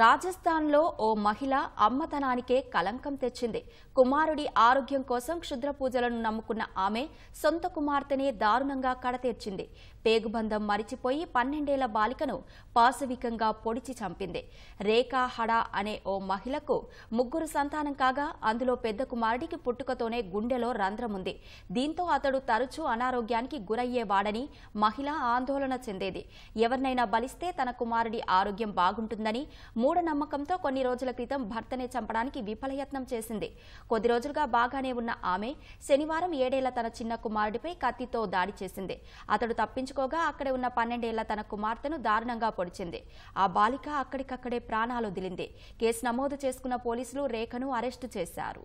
రాజస్థాన్లో ఓ మహిళ అమ్మతనానికే కలంకం తెచ్చింది కుమారుడి ఆరోగ్యం కోసం క్షుద్ర పూజలను నమ్ముకున్న ఆమె సొంత కుమార్తెనే దారుణంగా కడతీర్చింది పేగుబంధం మరిచిపోయి పన్నెండేళ్ల బాలికను పాశవికంగా పొడిచి చంపింది రేఖా హడా అనే ఓ మహిళకు ముగ్గురు సంతానం కాగా అందులో పెద్ద కుమారుడికి పుట్టుకతోనే గుండెలో రంధ్రముంది దీంతో అతడు తరచూ అనారోగ్యానికి గురయ్యేవాడని మహిళ ఆందోళన చెందేది ఎవరినైనా బలిస్తే తన కుమారుడి ఆరోగ్యం బాగుంటుందని మూఢనమ్మకంతో కొన్ని రోజుల క్రితం భర్తనే చంపడానికి విఫలయత్నం చేసింది కొద్ది రోజులుగా బాగానే ఉన్న ఆమె శనివారం ఏడేళ్ల తన చిన్న కుమారుడిపై కత్తితో దాడి చేసింది అతడు తప్పించుకోగా అక్కడే ఉన్న పన్నెండేళ్ల తన కుమార్తెను దారుణంగా పొడిచింది ఆ బాలిక అక్కడికక్కడే ప్రాణాలు దిలింది కేసు నమోదు చేసుకున్న పోలీసులు రేఖను అరెస్టు చేశారు